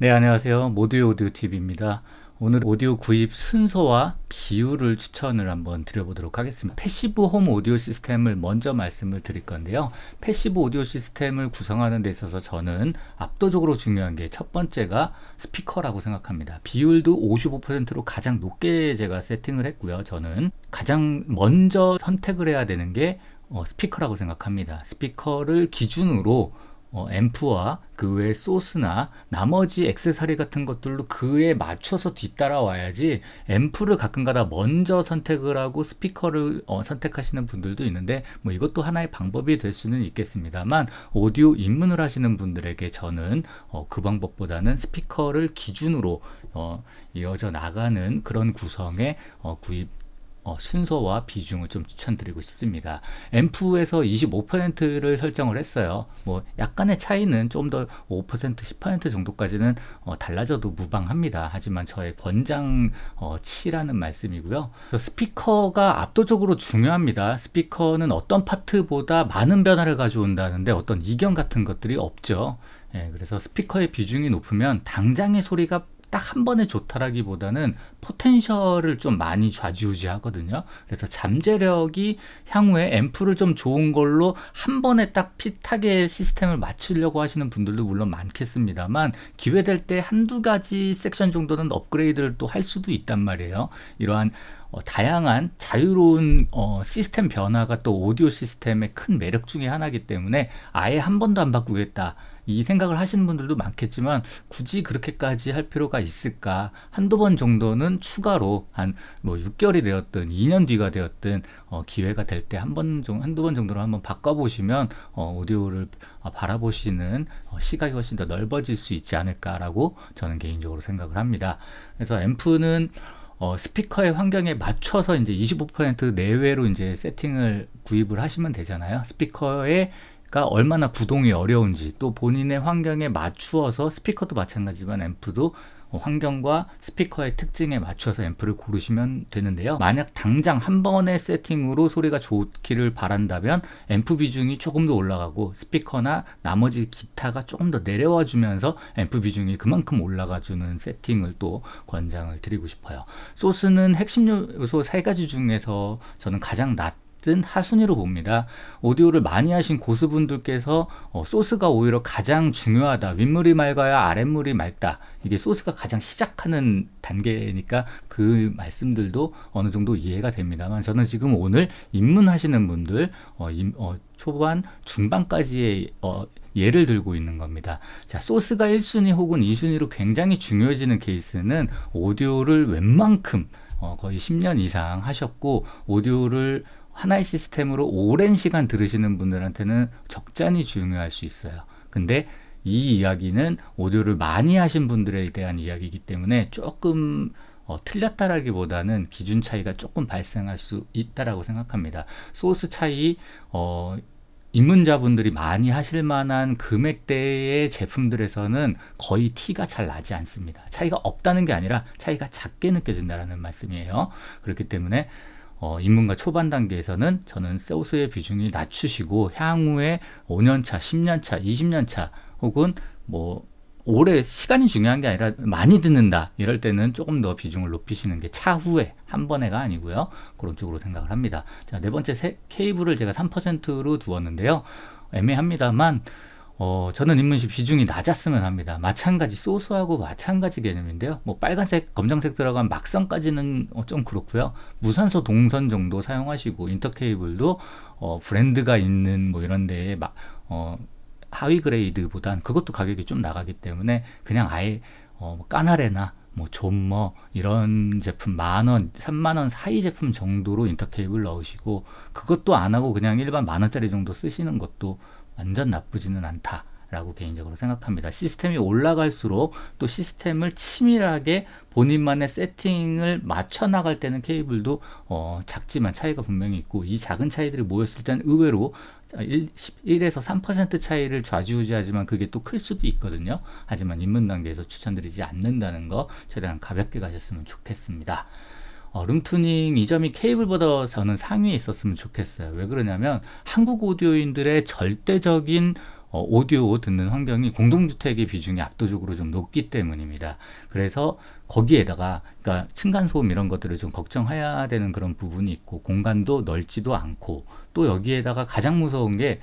네, 안녕하세요. 모두의 오디오 팁입니다. 오늘 오디오 구입 순서와 비율을 추천을 한번 드려보도록 하겠습니다. 패시브 홈 오디오 시스템을 먼저 말씀을 드릴 건데요. 패시브 오디오 시스템을 구성하는 데 있어서 저는 압도적으로 중요한 게 첫 번째가 스피커라고 생각합니다. 비율도 55%로 가장 높게 제가 세팅을 했고요. 저는 가장 먼저 선택을 해야 되는 게 어, 스피커라고 생각합니다. 스피커를 기준으로 어, 앰프와 그 외의 소스나 나머지 액세서리 같은 것들로 그에 맞춰서 뒤따라 와야지 앰프를 가끔가다 먼저 선택을 하고 스피커를 어, 선택하시는 분들도 있는데 뭐 이것도 하나의 방법이 될 수는 있겠습니다만 오디오 입문을 하시는 분들에게 저는 어, 그 방법보다는 스피커를 기준으로 어, 이어져 나가는 그런 구성의 어, 구입 어, 순서와 비중을 좀 추천드리고 싶습니다. 앰프에서 25%를 설정을 했어요. 뭐 약간의 차이는 좀 더 5%, 10% 정도까지는 어, 달라져도 무방합니다. 하지만 저의 권장 어, 치라는 말씀이고요. 스피커가 압도적으로 중요합니다. 스피커는 어떤 파트보다 많은 변화를 가져온다는데 어떤 이견 같은 것들이 없죠. 예, 그래서 스피커의 비중이 높으면 당장의 소리가 딱한 번에 좋다라기보다는 포텐셜을 좀 많이 좌지우지 하거든요. 그래서 잠재력이 향후에 앰프를 좀 좋은 걸로 한 번에 딱 핏하게 시스템을 맞추려고 하시는 분들도 물론 많겠습니다만 기회 될 때 한두 가지 섹션 정도는 업그레이드를 또 할 수도 있단 말이에요. 이러한 어, 다양한 자유로운 어, 시스템 변화가 또 오디오 시스템의 큰 매력 중의 하나이기 때문에 아예 한 번도 안 바꾸겠다. 이 생각을 하시는 분들도 많겠지만 굳이 그렇게까지 할 필요가 있을까 한두 번 정도는 추가로 한 뭐 6개월이 되었든 2년 뒤가 되었든 어, 기회가 될 때 한 번 정도 한두 번 정도로 한번 바꿔보시면 어, 오디오를 바라보시는 어, 시각이 훨씬 더 넓어질 수 있지 않을까라고 저는 개인적으로 생각을 합니다. 그래서 앰프는 어, 스피커의 환경에 맞춰서 이제 25% 내외로 이제 세팅을 구입을 하시면 되잖아요. 스피커가 얼마나 구동이 어려운지 또 본인의 환경에 맞추어서 스피커도 마찬가지지만 앰프도 환경과 스피커의 특징에 맞춰서 앰프를 고르시면 되는데요. 만약 당장 한 번의 세팅으로 소리가 좋기를 바란다면 앰프 비중이 조금 더 올라가고 스피커나 나머지 기타가 조금 더 내려와 주면서 앰프 비중이 그만큼 올라가 주는 세팅을 또 권장을 드리고 싶어요. 소스는 핵심 요소 세 가지 중에서 저는 가장 낮 같은 하순위로 봅니다. 오디오를 많이 하신 고수분들께서 어, 소스가 오히려 가장 중요하다. 윗물이 맑아야 아랫물이 맑다. 이게 소스가 가장 시작하는 단계니까 그 말씀들도 어느 정도 이해가 됩니다만 저는 지금 오늘 입문하시는 분들 어, 임, 어, 초반 중반까지의 어, 예를 들고 있는 겁니다. 자, 소스가 1순위 혹은 2순위로 굉장히 중요해지는 케이스는 오디오를 웬만큼 어, 거의 10년 이상 하셨고 오디오를 하나의 시스템으로 오랜 시간 들으시는 분들한테는 적잖이 중요할 수 있어요. 근데 이 이야기는 오디오를 많이 하신 분들에 대한 이야기이기 때문에 조금 어, 틀렸다라기보다는 기준 차이가 조금 발생할 수 있다라고 생각합니다. 소스 차이 어, 입문자분들이 많이 하실 만한 금액대의 제품들에서는 거의 티가 잘 나지 않습니다. 차이가 없다는 게 아니라 차이가 작게 느껴진다라는 말씀이에요. 그렇기 때문에 어, 인문과 초반 단계에서는 저는 소수의 비중이 낮추시고 향후에 5년차, 10년차, 20년차 혹은 뭐 올해 시간이 중요한 게 아니라 많이 듣는다 이럴 때는 조금 더 비중을 높이시는 게 차후에 한 번에가 아니고요 그런 쪽으로 생각을 합니다 자네 번째 세, 케이블을 제가 3%로 두었는데요 애매합니다만 어, 저는 입문식 비중이 낮았으면 합니다. 마찬가지 소수하고 마찬가지 개념인데요. 뭐 빨간색, 검정색 들어간 막선까지는 어, 좀 그렇고요. 무산소 동선 정도 사용하시고 인터케이블도 어, 브랜드가 있는 뭐 이런 데에 막 어, 하위 그레이드보단 그것도 가격이 좀 나가기 때문에 그냥 아예 어, 뭐 까나레나 뭐 존머 뭐 이런 제품 만원, 삼만원 사이 제품 정도로 인터케이블 넣으시고 그것도 안 하고 그냥 일반 만원짜리 정도 쓰시는 것도 완전 나쁘지는 않다. 라고 개인적으로 생각합니다. 시스템이 올라갈수록 또 시스템을 치밀하게 본인만의 세팅을 맞춰 나갈 때는 케이블도 어, 작지만 차이가 분명히 있고 이 작은 차이들이 모였을 때는 의외로 1, 에서3% 차이를 좌지우지하지만 그게 또 클 수도 있거든요. 하지만 입문 단계에서 추천드리지 않는다는 거 최대한 가볍게 가셨으면 좋겠습니다. 어, 룸튜닝 이점이 케이블보다 저는 상위에 있었으면 좋겠어요. 왜 그러냐면 한국 오디오인들의 절대적인 어, 오디오 듣는 환경이 공동주택의 비중이 압도적으로 좀 높기 때문입니다. 그래서 거기에다가 그러니까 층간소음 이런 것들을 좀 걱정해야 되는 그런 부분이 있고 공간도 넓지도 않고 또 여기에다가 가장 무서운 게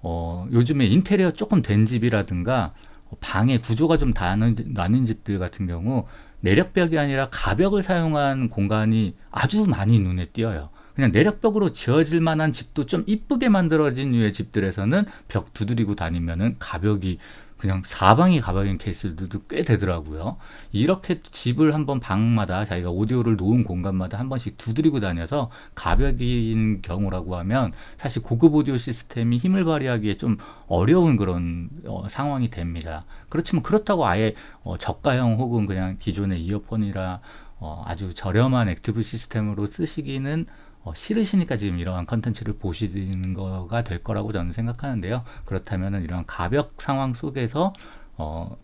어, 요즘에 인테리어 조금 된 집이라든가 어, 방의 구조가 좀 다른, 나는 집들 같은 경우 내력벽이 아니라 가벽을 사용한 공간이 아주 많이 눈에 띄어요. 그냥 내력벽으로 지어질 만한 집도 좀 이쁘게 만들어진 유의 집들에서는 벽 두드리고 다니면은 가벽이 그냥 사방이 가버린 케이스들도 꽤 되더라고요. 이렇게 집을 한번 방마다 자기가 오디오를 놓은 공간마다 한 번씩 두드리고 다녀서 가벼운 경우라고 하면 사실 고급 오디오 시스템이 힘을 발휘하기에 좀 어려운 그런 어, 상황이 됩니다. 그렇지만 그렇다고 아예 어, 저가형 혹은 그냥 기존의 이어폰이라 어, 아주 저렴한 액티브 시스템으로 쓰시기는 어, 싫으시니까 지금 이러한 컨텐츠를 보시는 거가 될 거라고 저는 생각하는데요. 그렇다면 이러한 가벽 상황 속에서 어,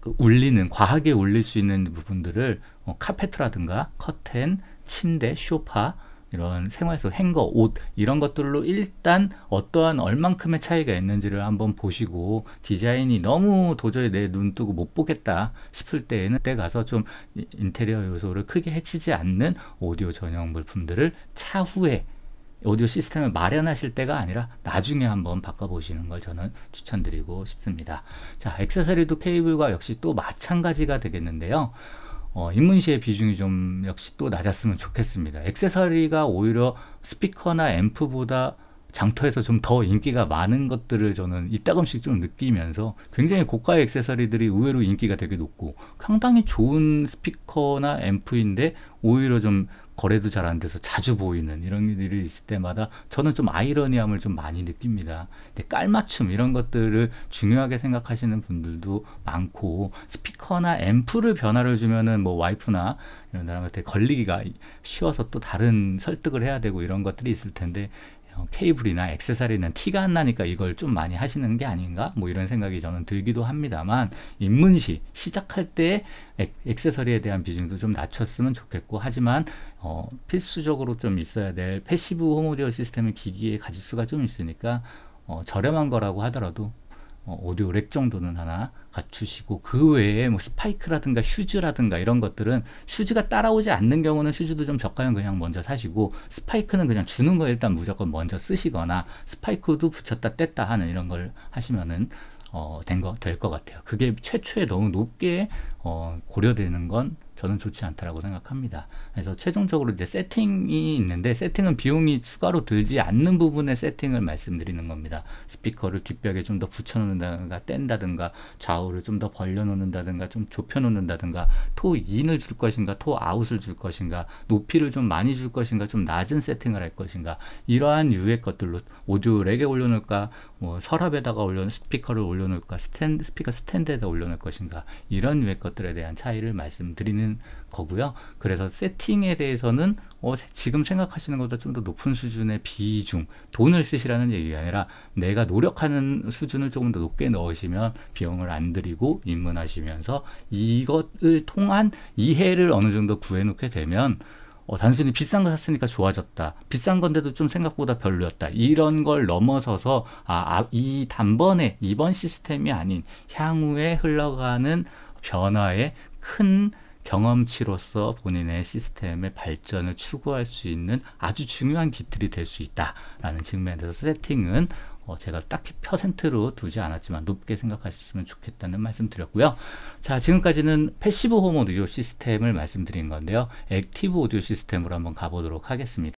그 울리는 과하게 울릴 수 있는 부분들을 어, 카페트라든가 커튼, 침대, 쇼파 이런 생활 속 행거, 옷 이런 것들로 일단 어떠한 얼만큼의 차이가 있는지를 한번 보시고 디자인이 너무 도저히 내 눈 뜨고 못 보겠다 싶을 때에는 때 가서 좀 인테리어 요소를 크게 해치지 않는 오디오 전용 물품들을 차후에 오디오 시스템을 마련하실 때가 아니라 나중에 한번 바꿔보시는 걸 저는 추천드리고 싶습니다. 자, 액세서리도 케이블과 역시 또 마찬가지가 되겠는데요. 어, 입문시의 비중이 좀 역시 또 낮았으면 좋겠습니다. 액세서리가 오히려 스피커나 앰프보다 장터에서 좀 더 인기가 많은 것들을 저는 이따금씩 좀 느끼면서 굉장히 고가의 액세서리들이 의외로 인기가 되게 높고 상당히 좋은 스피커나 앰프인데 오히려 좀 거래도 잘 안 돼서 자주 보이는 이런 일이 있을 때마다 저는 좀 아이러니함을 좀 많이 느낍니다. 근데 깔맞춤 이런 것들을 중요하게 생각하시는 분들도 많고 스피커나 앰프를 변화를 주면은 뭐 와이프나 이런 사람한테 걸리기가 쉬워서 또 다른 설득을 해야 되고 이런 것들이 있을 텐데 어, 케이블이나 액세서리는 티가 안 나니까 이걸 좀 많이 하시는 게 아닌가 뭐 이런 생각이 저는 들기도 합니다만 입문시 시작할 때 액세서리에 대한 비중도 좀 낮췄으면 좋겠고 하지만 어, 필수적으로 좀 있어야 될 패시브 홈오디오 시스템의 기기에가질수가좀 있으니까 어, 저렴한 거라고 하더라도 어, 오디오 렉 정도는 하나 갖추시고 그 외에 뭐 스파이크라든가 슈즈라든가 이런 것들은 슈즈가 따라오지 않는 경우는 슈즈도 좀 저가형 그냥 먼저 사시고 스파이크는 그냥 주는 거 일단 무조건 먼저 쓰시거나 스파이크도 붙였다 뗐다 하는 이런 걸 하시면은 어, 된 거될 것 같아요. 그게 최초에 너무 높게 어, 고려되는 건 저는 좋지 않다라고 생각합니다. 그래서 최종적으로 이제 세팅이 있는데 세팅은 비용이 추가로 들지 않는 부분의 세팅을 말씀드리는 겁니다. 스피커를 뒷벽에 좀 더 붙여놓는다든가 뗀다든가 좌우를 좀 더 벌려놓는다든가 좀 좁혀놓는다든가 토인을 줄 것인가 토아웃을 줄 것인가 높이를 좀 많이 줄 것인가 좀 낮은 세팅을 할 것인가 이러한 유의 것들로 오디오 렉에 올려놓을까 뭐 서랍에다가 올려 스피커를 올려놓을까 스탠 스피커 스탠드에다 올려놓을 것인가 이런 유의 것들에 대한 차이를 말씀드리는 되는 거고요. 그래서 세팅에 대해서는 어, 지금 생각하시는 것보다 좀 더 높은 수준의 비중, 돈을 쓰시라는 얘기가 아니라 내가 노력하는 수준을 조금 더 높게 넣으시면 비용을 안드리고 입문하시면서 이것을 통한 이해를 어느 정도 구해놓게 되면 어, 단순히 비싼 거 샀으니까 좋아졌다. 비싼 건데도 좀 생각보다 별로였다. 이런 걸 넘어서서 아, 아, 이 단번에 이번 시스템이 아닌 향후에 흘러가는 변화에 큰 경험치로서 본인의 시스템의 발전을 추구할 수 있는 아주 중요한 기틀이 될 수 있다라는 측면에서 세팅은 어 제가 딱히 퍼센트로 두지 않았지만 높게 생각하셨으면 좋겠다는 말씀 드렸고요. 자, 지금까지는 패시브 홈 오디오 시스템을 말씀드린 건데요. 액티브 오디오 시스템으로 한번 가보도록 하겠습니다.